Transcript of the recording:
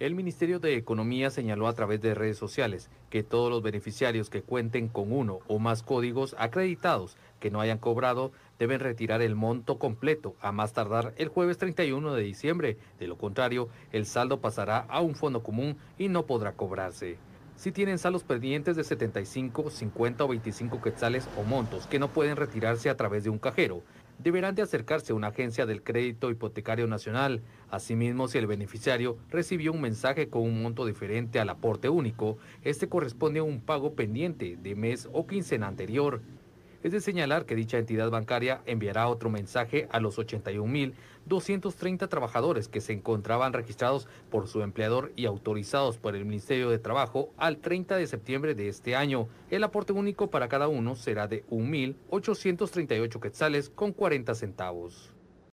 El Ministerio de Economía señaló a través de redes sociales que todos los beneficiarios que cuenten con uno o más códigos acreditados que no hayan cobrado deben retirar el monto completo a más tardar el jueves 31 de diciembre. De lo contrario, el saldo pasará a un fondo común y no podrá cobrarse. Si tienen saldos pendientes de 75, 50 o 25 quetzales o montos que no pueden retirarse a través de un cajero, deberán de acercarse a una agencia del Crédito Hipotecario Nacional. Asimismo, si el beneficiario recibió un mensaje con un monto diferente al aporte único, este corresponde a un pago pendiente de mes o quincena anterior. Es de señalar que dicha entidad bancaria enviará otro mensaje a los 81.230 trabajadores que se encontraban registrados por su empleador y autorizados por el Ministerio de Trabajo al 30 de septiembre de este año. El aporte único para cada uno será de 1.838 quetzales con 40 centavos.